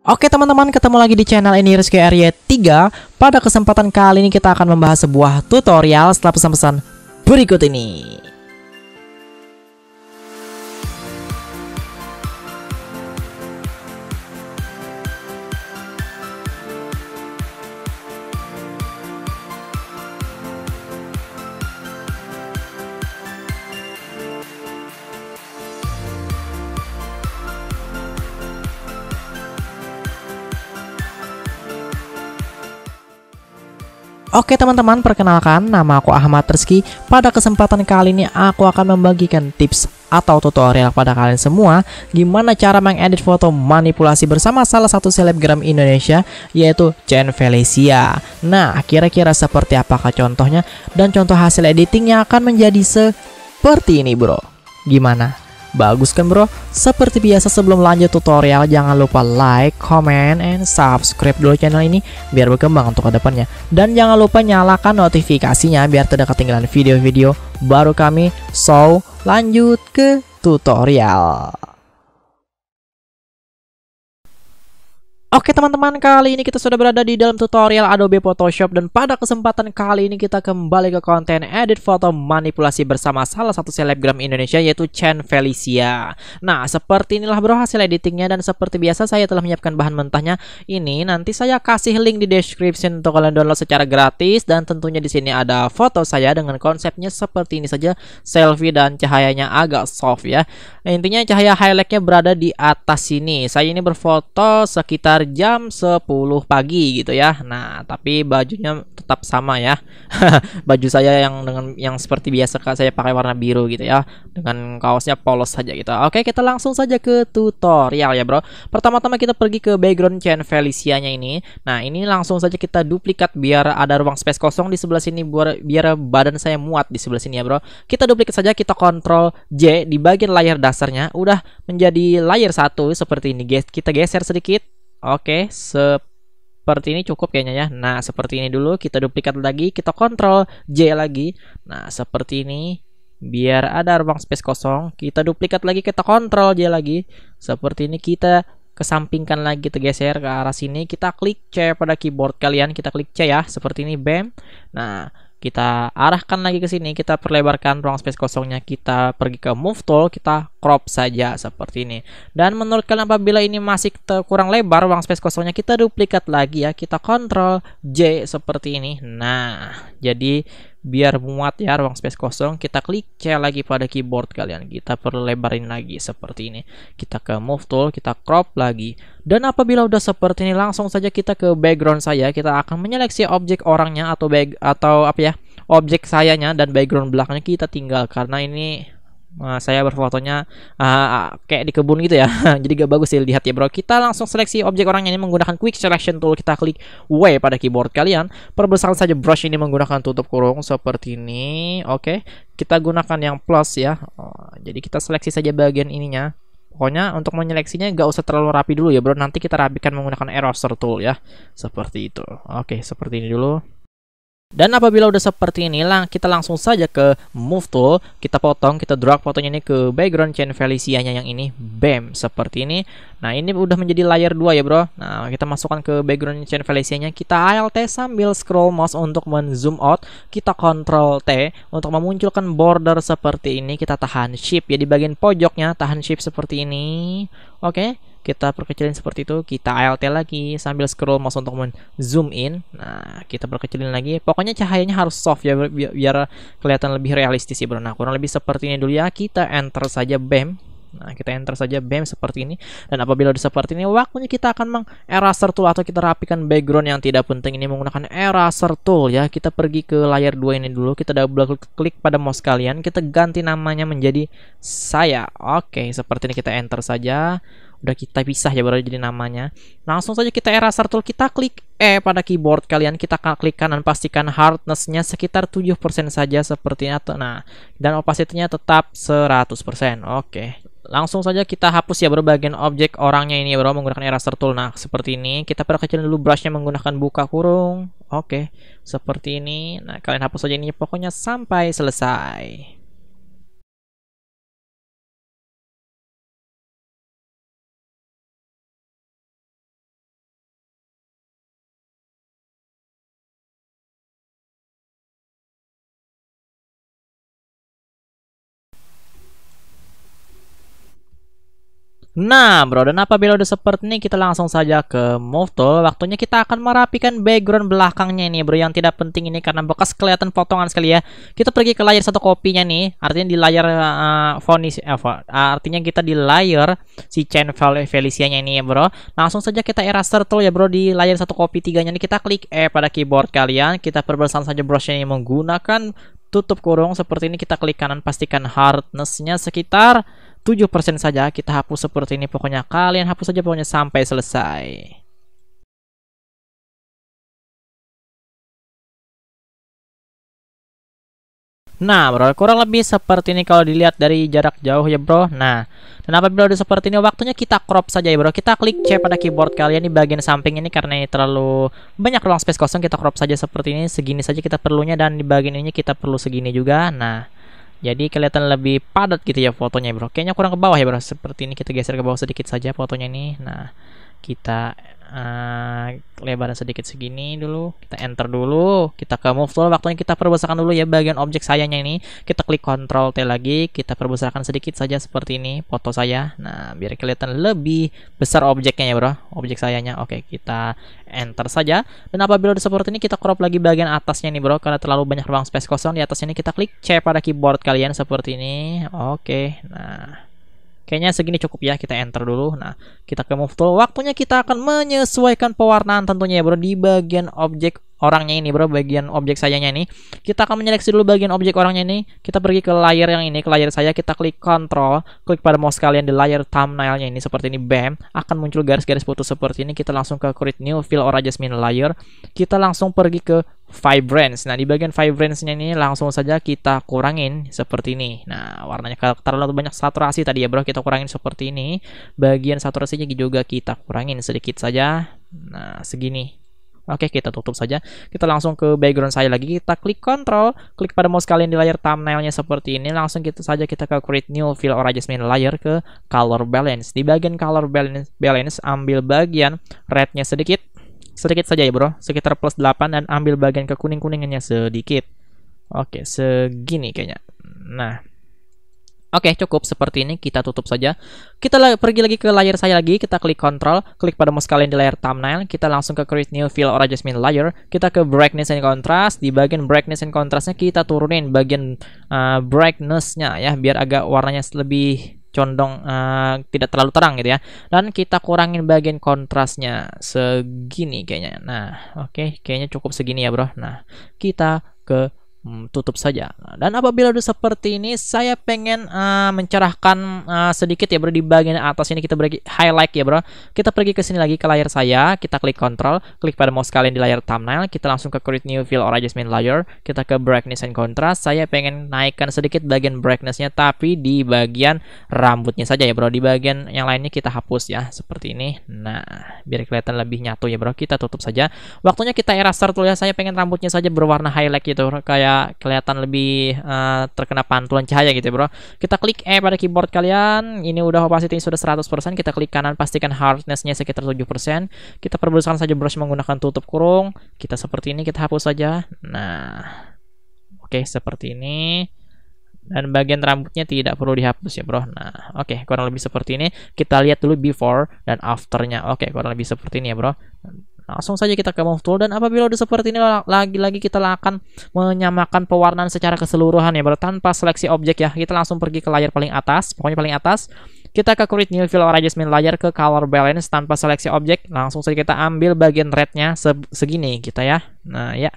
Oke teman-teman, ketemu lagi di channel ini Rizky Arya 3. Pada kesempatan kali ini kita akan membahas sebuah tutorial setelah pesan-pesan berikut ini. Oke teman-teman, perkenalkan nama aku Ahmad Rizky. Pada kesempatan kali ini aku akan membagikan tips atau tutorial pada kalian semua gimana cara mengedit foto manipulasi bersama salah satu selebgram Indonesia yaitu Chen Felicia. Nah, kira-kira seperti apakah contohnya dan contoh hasil editingnya akan menjadi seperti ini, Bro. Gimana? Bagus kan bro? Seperti biasa sebelum lanjut tutorial jangan lupa like, comment, and subscribe dulu channel ini biar berkembang untuk kedepannya. Dan jangan lupa nyalakan notifikasinya biar tidak ketinggalan video-video baru kami. So, lanjut ke tutorial. Oke teman-teman, kali ini kita sudah berada di dalam tutorial Adobe Photoshop dan pada kesempatan kali ini kita kembali ke konten edit foto manipulasi bersama salah satu selebgram Indonesia yaitu Chen Felicia. Nah, seperti inilah bro hasil editingnya dan seperti biasa saya telah menyiapkan bahan mentahnya. Ini nanti saya kasih link di description untuk kalian download secara gratis dan tentunya di sini ada foto saya dengan konsepnya seperti ini saja, selfie dan cahayanya agak soft ya. intinya cahaya highlightnya berada di atas sini. Saya ini berfoto sekitar sekitar jam 10 pagi gitu ya. Nah, tapi bajunya tetap sama ya. Baju saya yang dengan yang seperti biasa saya pakai warna biru gitu ya. Dengan kaosnya polos saja gitu. Oke, kita langsung saja ke tutorial ya, Bro. Pertama-tama kita pergi ke background chain felicia nya ini. Nah, ini langsung saja kita duplikat biar ada ruang space kosong di sebelah sini biar, biar badan saya muat di sebelah sini ya, Bro. Kita duplikat saja, kita kontrol J di bagian layar dasarnya udah menjadi layar satu seperti ini. guys Kita geser sedikit Oke, seperti ini cukup kayaknya ya. Nah, seperti ini dulu kita duplikat lagi, kita kontrol J lagi. Nah, seperti ini biar ada ruang space kosong, kita duplikat lagi, kita kontrol J lagi. Seperti ini kita kesampingkan lagi, kita geser ke arah sini, kita klik C pada keyboard kalian, kita klik C ya, seperti ini bam. Nah, kita arahkan lagi ke sini, kita perlebarkan ruang space kosongnya, kita pergi ke move tool, kita crop saja seperti ini. Dan menurut kalian apabila ini masih kurang lebar ruang space kosongnya, kita duplikat lagi ya, kita control J seperti ini. Nah, jadi biar muat ya ruang space kosong kita klik C lagi pada keyboard kalian kita perlebarin lagi seperti ini kita ke move tool kita crop lagi dan apabila udah seperti ini langsung saja kita ke background saya kita akan menyeleksi objek orangnya atau bag atau apa ya objek sayanya dan background belakangnya kita tinggal karena ini uh, saya berfotonya uh, kayak di kebun gitu ya jadi gak bagus sih lihat ya bro kita langsung seleksi objek orangnya ini menggunakan quick selection tool kita klik W pada keyboard kalian perbesarkan saja brush ini menggunakan tutup kurung seperti ini oke okay. kita gunakan yang plus ya oh, jadi kita seleksi saja bagian ininya Pokoknya untuk menyeleksinya gak usah terlalu rapi dulu ya bro Nanti kita rapikan menggunakan eraser tool ya Seperti itu Oke seperti ini dulu dan apabila udah seperti ini, lang kita langsung saja ke move tool, kita potong, kita drag fotonya ini ke background chain Felicianya yang ini, bam, seperti ini. Nah, ini udah menjadi layer 2 ya, Bro. Nah, kita masukkan ke background chain Felicianya, kita ALT sambil scroll mouse untuk men-zoom out, kita Ctrl T untuk memunculkan border seperti ini, kita tahan shift ya di bagian pojoknya, tahan shift seperti ini. Oke. Okay? kita perkecilin seperti itu, kita ALT lagi sambil scroll mouse untuk men zoom in. Nah, kita perkecilin lagi. Pokoknya cahayanya harus soft ya biar, kelihatan lebih realistis ya bro. Nah, kurang lebih seperti ini dulu ya. Kita enter saja BAM. E nah, kita enter saja BAM e seperti ini. Dan apabila udah seperti ini, waktunya kita akan meng-eraser tool atau kita rapikan background yang tidak penting ini menggunakan eraser tool ya. Kita pergi ke layar dua ini dulu, kita double klik pada mouse kalian, kita ganti namanya menjadi saya. Oke, seperti ini kita enter saja udah kita pisah ya baru jadi namanya langsung saja kita eraser tool kita klik eh pada keyboard kalian kita klik kanan pastikan hardnessnya sekitar 7% saja seperti sepertinya nah dan opacity-nya tetap 100% oke langsung saja kita hapus ya bro bagian objek orangnya ini ya bro menggunakan eraser tool nah seperti ini kita perkecil dulu brushnya menggunakan buka kurung oke seperti ini nah kalian hapus saja ini pokoknya sampai selesai Nah, bro, dan apabila udah seperti ini, kita langsung saja ke move tool. Waktunya kita akan merapikan background belakangnya ini, bro, yang tidak penting ini karena bekas kelihatan potongan sekali ya. Kita pergi ke layar satu kopinya nih, artinya di layar uh, vonis, eh, artinya kita di layar si chain felicia-nya ini ya, bro. Langsung saja kita eraser tool ya, bro, di layar satu kopi tiganya nih kita klik E pada keyboard kalian. Kita perbesar saja brush-nya ini menggunakan tutup kurung seperti ini kita klik kanan pastikan hardnessnya sekitar 7% saja kita hapus seperti ini pokoknya kalian hapus saja pokoknya sampai selesai Nah bro, kurang lebih seperti ini kalau dilihat dari jarak jauh ya bro Nah, dan apabila udah seperti ini waktunya kita crop saja ya bro Kita klik C pada keyboard kalian di bagian samping ini karena ini terlalu banyak ruang space kosong Kita crop saja seperti ini, segini saja kita perlunya dan di bagian ini kita perlu segini juga Nah jadi kelihatan lebih padat gitu ya fotonya bro. Kayaknya kurang ke bawah ya bro. Seperti ini kita geser ke bawah sedikit saja fotonya ini. Nah, kita uh, lebaran sedikit segini dulu kita enter dulu kita ke move tool waktunya kita perbesarkan dulu ya bagian objek sayanya ini kita klik ctrl T lagi kita perbesarkan sedikit saja seperti ini foto saya nah biar kelihatan lebih besar objeknya ya bro objek sayanya oke kita enter saja dan apabila udah seperti ini kita crop lagi bagian atasnya nih bro karena terlalu banyak ruang space kosong di atasnya ini kita klik C pada keyboard kalian seperti ini oke nah Kayaknya segini cukup ya, kita enter dulu. Nah, kita ke move tool. Waktunya kita akan menyesuaikan pewarnaan tentunya ya bro di bagian objek orangnya ini bro bagian objek sayanya ini kita akan menyeleksi dulu bagian objek orangnya ini kita pergi ke layar yang ini ke layar saya kita klik control klik pada mouse kalian di layar thumbnailnya ini seperti ini bam akan muncul garis-garis putus seperti ini kita langsung ke create new fill or adjustment layer kita langsung pergi ke vibrance. Nah, di bagian vibrance-nya ini langsung saja kita kurangin seperti ini. Nah, warnanya terlalu banyak saturasi tadi ya, Bro. Kita kurangin seperti ini. Bagian saturasinya juga kita kurangin sedikit saja. Nah, segini. Oke, kita tutup saja. Kita langsung ke background saya lagi. Kita klik control, klik pada mouse kalian di layar thumbnailnya seperti ini. Langsung kita saja kita ke create new fill or adjustment layer ke color balance. Di bagian color balance, balance ambil bagian rednya sedikit. Sedikit saja ya bro, sekitar plus 8 dan ambil bagian ke kuning-kuningannya sedikit. Oke, segini kayaknya. Nah, Oke, okay, cukup. Seperti ini kita tutup saja. Kita la pergi lagi ke layar saya lagi. Kita klik Control, klik pada mouse kalian di layar thumbnail. Kita langsung ke Create New Fill or Adjustment Layer. Kita ke Brightness and Contrast. Di bagian Brightness and Contrastnya kita turunin bagian uh, brightnessnya ya, biar agak warnanya lebih condong uh, tidak terlalu terang gitu ya dan kita kurangin bagian kontrasnya segini kayaknya nah oke okay, kayaknya cukup segini ya bro nah kita ke Hmm, tutup saja. Dan apabila udah seperti ini, saya pengen uh, mencerahkan uh, sedikit ya bro di bagian atas ini kita beri highlight ya bro. Kita pergi ke sini lagi ke layar saya, kita klik control, klik pada mouse kalian di layar thumbnail, kita langsung ke create new fill or adjustment layer, kita ke brightness and contrast. Saya pengen naikkan sedikit bagian brightnessnya tapi di bagian rambutnya saja ya bro. Di bagian yang lainnya kita hapus ya seperti ini. Nah, biar kelihatan lebih nyatu ya bro. Kita tutup saja. Waktunya kita eraser tuh ya. Saya pengen rambutnya saja berwarna highlight gitu kayak kelihatan lebih uh, terkena pantulan cahaya gitu ya bro kita klik E pada keyboard kalian ini udah opacity sudah 100% kita klik kanan pastikan hardnessnya sekitar 7% kita perbesarkan saja brush menggunakan tutup kurung kita seperti ini kita hapus saja nah oke okay, seperti ini dan bagian rambutnya tidak perlu dihapus ya bro nah oke okay, kurang lebih seperti ini kita lihat dulu before dan afternya oke okay, kurang lebih seperti ini ya bro Langsung saja kita ke move tool dan apabila udah seperti ini lagi-lagi kita akan menyamakan pewarnaan secara keseluruhan ya, tanpa seleksi objek ya. Kita langsung pergi ke layar paling atas, pokoknya paling atas. Kita ke create new fill or adjustment layer ke color balance tanpa seleksi objek. Langsung saja kita ambil bagian rednya segini kita ya. Nah, ya.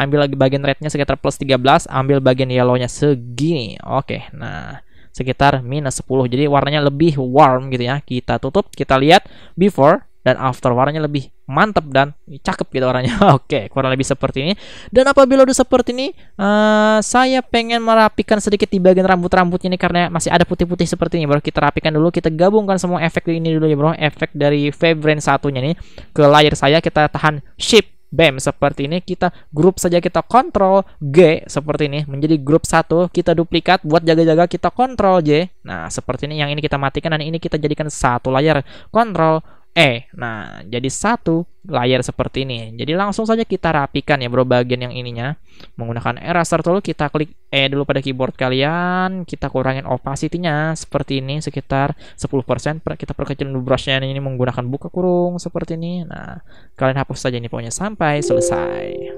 Ambil lagi bagian rednya sekitar plus 13, ambil bagian yellownya segini. Oke, nah sekitar minus 10 jadi warnanya lebih warm gitu ya kita tutup kita lihat before dan after warnanya lebih mantap dan cakep gitu warnanya. Oke, kurang lebih seperti ini. Dan apabila udah seperti ini, uh, saya pengen merapikan sedikit di bagian rambut-rambutnya ini karena masih ada putih-putih seperti ini. Baru kita rapikan dulu, kita gabungkan semua efek ini dulu ya, Bro. Efek dari Febrand satunya nih ke layar saya kita tahan shift Bam, e seperti ini kita grup saja kita kontrol G seperti ini menjadi grup satu kita duplikat buat jaga-jaga kita kontrol J. Nah, seperti ini yang ini kita matikan dan ini kita jadikan satu layar kontrol E. Nah, jadi satu layar seperti ini. Jadi langsung saja kita rapikan ya bro bagian yang ininya. Menggunakan eraser tool kita klik E dulu pada keyboard kalian. Kita kurangin opacity-nya seperti ini sekitar 10%. Kita perkecil brush-nya ini menggunakan buka kurung seperti ini. Nah, kalian hapus saja ini pokoknya sampai selesai.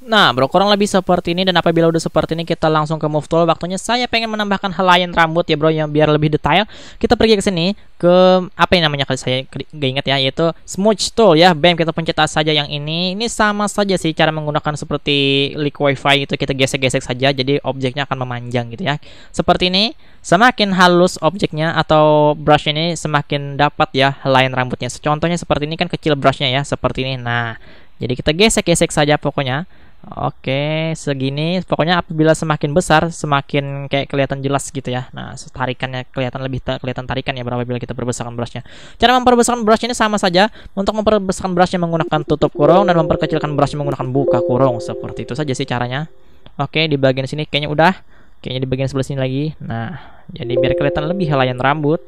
Nah, bro, kurang lebih seperti ini dan apabila udah seperti ini kita langsung ke move tool. Waktunya saya pengen menambahkan helayan rambut ya, bro, yang biar lebih detail. Kita pergi ke sini ke apa yang namanya kalau saya gak ingat ya, yaitu smooth tool ya. Bam, kita pencet saja yang ini. Ini sama saja sih cara menggunakan seperti liquify itu kita gesek-gesek saja jadi objeknya akan memanjang gitu ya. Seperti ini, semakin halus objeknya atau brush ini semakin dapat ya helayan rambutnya. Contohnya seperti ini kan kecil brushnya ya, seperti ini. Nah, jadi kita gesek-gesek saja pokoknya Oke, segini. Pokoknya apabila semakin besar, semakin kayak kelihatan jelas gitu ya. Nah, tarikannya kelihatan lebih ta kelihatan tarikan ya berapa bila kita perbesarkan brushnya. Cara memperbesarkan brush ini sama saja. Untuk memperbesarkan brushnya menggunakan tutup kurung dan memperkecilkan brushnya menggunakan buka kurung. Seperti itu saja sih caranya. Oke, di bagian sini kayaknya udah. Kayaknya di bagian sebelah sini lagi. Nah, jadi biar kelihatan lebih layan rambut.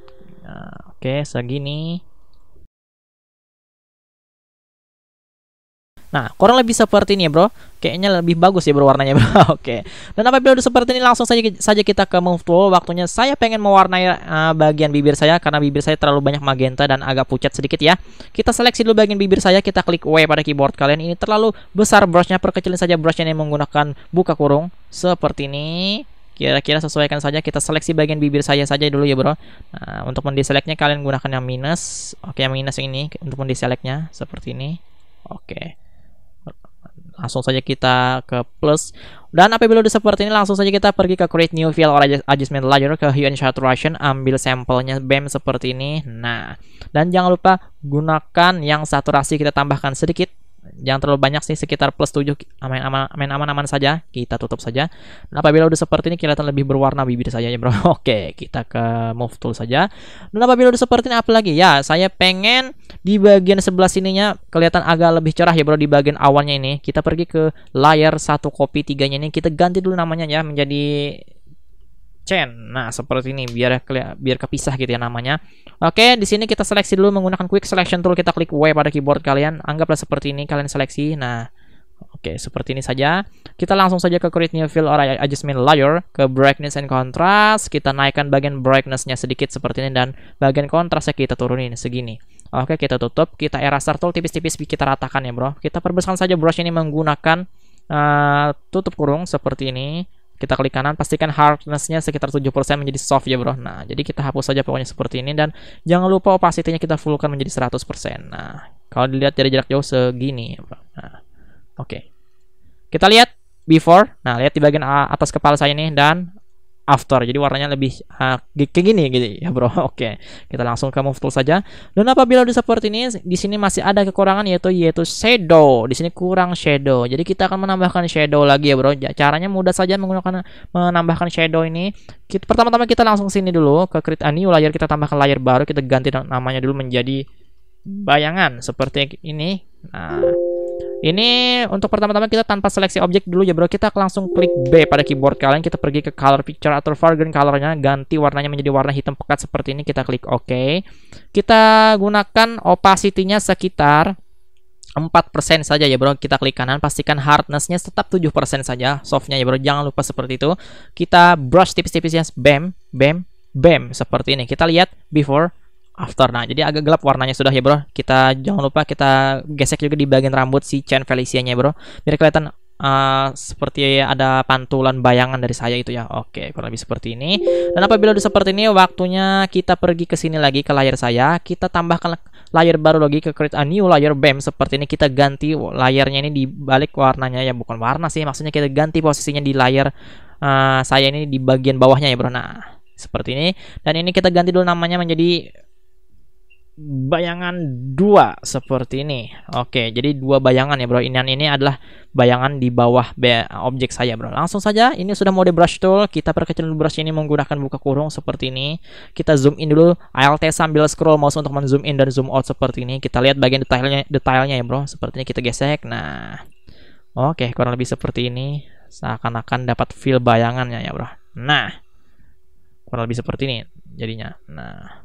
Nah, oke, segini. Nah, kurang lebih seperti ini ya, Bro. Kayaknya lebih bagus ya berwarnanya, Bro. Oke. okay. Dan apabila udah seperti ini langsung saja saja kita ke move tool. Waktunya saya pengen mewarnai uh, bagian bibir saya karena bibir saya terlalu banyak magenta dan agak pucat sedikit ya. Kita seleksi dulu bagian bibir saya, kita klik W pada keyboard kalian. Ini terlalu besar brushnya, perkecilin saja brushnya yang menggunakan buka kurung seperti ini kira-kira sesuaikan saja kita seleksi bagian bibir saya saja dulu ya bro nah untuk mendeseleknya kalian gunakan yang minus oke yang minus ini untuk mendeseleknya seperti ini oke langsung saja kita ke plus dan apabila udah seperti ini langsung saja kita pergi ke create new file or adjustment layer ke hue and saturation ambil sampelnya bam seperti ini nah dan jangan lupa gunakan yang saturasi kita tambahkan sedikit jangan terlalu banyak sih sekitar plus 7 main aman main aman-aman saja kita tutup saja dan apabila udah seperti ini kelihatan lebih berwarna bibir saja ya bro oke kita ke move tool saja dan apabila udah seperti ini apa lagi ya saya pengen di bagian sebelah sininya kelihatan agak lebih cerah ya bro di bagian awalnya ini kita pergi ke layer satu copy tiganya ini kita ganti dulu namanya ya menjadi chain. Nah, seperti ini biar biar kepisah gitu ya namanya. Oke, di sini kita seleksi dulu menggunakan quick selection tool. Kita klik W pada keyboard kalian. Anggaplah seperti ini kalian seleksi. Nah, Oke, seperti ini saja. Kita langsung saja ke create new fill or adjustment layer, ke brightness and contrast, kita naikkan bagian brightness-nya sedikit seperti ini dan bagian kontrasnya kita turunin segini. Oke, kita tutup, kita eraser tool tipis-tipis kita ratakan ya, Bro. Kita perbesarkan saja brush ini menggunakan uh, tutup kurung seperti ini kita klik kanan pastikan hardnessnya nya sekitar 7% menjadi soft ya bro nah jadi kita hapus saja pokoknya seperti ini dan jangan lupa opacity-nya kita fullkan menjadi 100% nah kalau dilihat dari jarak jauh segini ya bro nah oke okay. kita lihat before nah lihat di bagian atas kepala saya ini dan after jadi warnanya lebih uh, kayak gini gitu ya bro oke okay. kita langsung ke move tool saja dan apabila udah seperti ini di sini masih ada kekurangan yaitu yaitu shadow di sini kurang shadow jadi kita akan menambahkan shadow lagi ya bro caranya mudah saja menggunakan menambahkan shadow ini kita, pertama-tama kita langsung sini dulu ke create a new layer kita tambahkan layer baru kita ganti namanya dulu menjadi bayangan seperti ini nah ini untuk pertama-tama kita tanpa seleksi objek dulu ya bro. Kita langsung klik B pada keyboard kalian. Kita pergi ke color picture atau foreground colornya. Ganti warnanya menjadi warna hitam pekat seperti ini. Kita klik OK. Kita gunakan opacity-nya sekitar 4% saja ya bro. Kita klik kanan. Pastikan hardness-nya tetap 7% saja. Soft-nya ya bro. Jangan lupa seperti itu. Kita brush tipis tipisnya Bam, bam, bam. Seperti ini. Kita lihat before after. Nah, jadi agak gelap warnanya sudah ya, Bro. Kita jangan lupa kita gesek juga di bagian rambut si Chen Felicia-nya, Bro. Biar kelihatan Uh, seperti ada pantulan bayangan dari saya itu ya. Oke, kurang lebih seperti ini. Dan apabila udah seperti ini, waktunya kita pergi ke sini lagi ke layar saya. Kita tambahkan layar baru lagi ke create eh, a new layer BAM seperti ini. Kita ganti layarnya ini di balik warnanya ya, bukan warna sih. Maksudnya kita ganti posisinya di layar uh, saya ini di bagian bawahnya ya, Bro. Nah, seperti ini. Dan ini kita ganti dulu namanya menjadi bayangan dua seperti ini. Oke, jadi dua bayangan ya, Bro. Ini ini adalah bayangan di bawah objek saya, Bro. Langsung saja, ini sudah mode brush tool. Kita perkecil brush ini menggunakan buka kurung seperti ini. Kita zoom in dulu ALT sambil scroll mouse untuk menzoom in dan zoom out seperti ini. Kita lihat bagian detailnya detailnya ya, Bro. Seperti ini kita gesek. Nah. Oke, kurang lebih seperti ini. Seakan-akan dapat feel bayangannya ya, Bro. Nah. Kurang lebih seperti ini jadinya. Nah.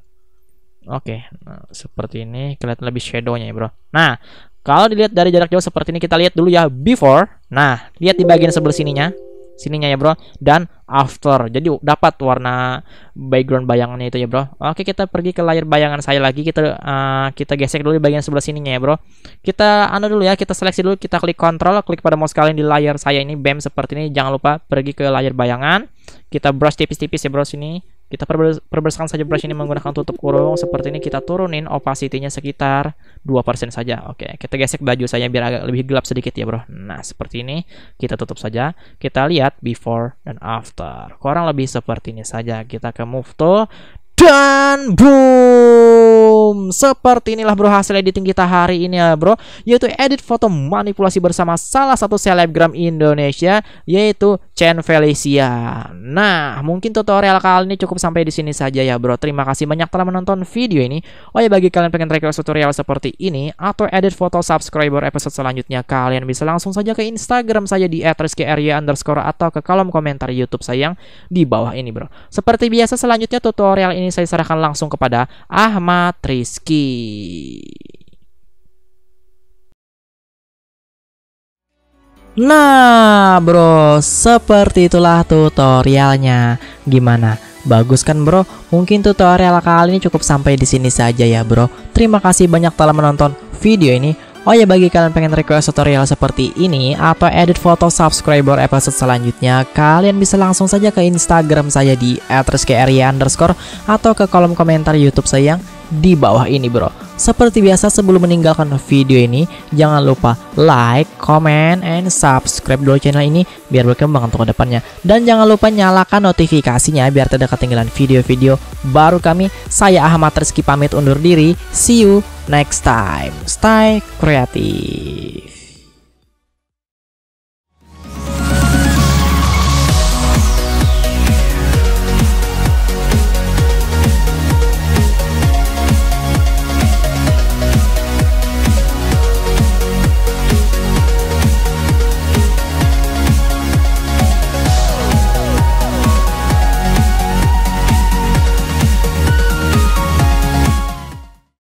Oke, nah, seperti ini kelihatan lebih shadownya ya bro. Nah, kalau dilihat dari jarak jauh seperti ini kita lihat dulu ya before. Nah, lihat di bagian sebelah sininya, sininya ya bro, dan after. Jadi dapat warna background bayangannya itu ya bro. Oke, kita pergi ke layar bayangan saya lagi. Kita uh, kita gesek dulu di bagian sebelah sininya ya bro. Kita anu dulu ya, kita seleksi dulu, kita klik control, klik pada mouse kalian di layar saya ini, bam seperti ini. Jangan lupa pergi ke layar bayangan. Kita brush tipis-tipis ya bro sini kita perbesarkan saja brush ini menggunakan tutup kurung. Seperti ini kita turunin opacity-nya sekitar 2% saja. Oke, kita gesek baju saya biar agak lebih gelap sedikit ya bro. Nah, seperti ini kita tutup saja. Kita lihat before dan after. Kurang lebih seperti ini saja. Kita ke move tool dan boom, seperti inilah bro hasil editing kita hari ini ya bro, yaitu edit foto manipulasi bersama salah satu selebgram Indonesia yaitu Chen Felicia. Nah, mungkin tutorial kali ini cukup sampai di sini saja ya bro. Terima kasih banyak telah menonton video ini. Oh ya bagi kalian pengen request tutorial seperti ini atau edit foto subscriber episode selanjutnya, kalian bisa langsung saja ke Instagram saya di @rizkyarya underscore atau ke kolom komentar YouTube saya yang di bawah ini bro. Seperti biasa selanjutnya tutorial ini saya serahkan langsung kepada Ahmad Rizky. Nah bro, seperti itulah tutorialnya. Gimana? Bagus kan bro? Mungkin tutorial kali ini cukup sampai di sini saja ya bro. Terima kasih banyak telah menonton video ini. Oh ya bagi kalian pengen request tutorial seperti ini atau edit foto subscriber episode selanjutnya, kalian bisa langsung saja ke Instagram saya di underscore atau ke kolom komentar YouTube saya yang di bawah ini bro. Seperti biasa sebelum meninggalkan video ini, jangan lupa like, comment, and subscribe dulu channel ini biar berkembang untuk kedepannya. Dan jangan lupa nyalakan notifikasinya biar tidak ketinggalan video-video baru kami. Saya Ahmad Rizky pamit undur diri. See you next time. Stay kreatif.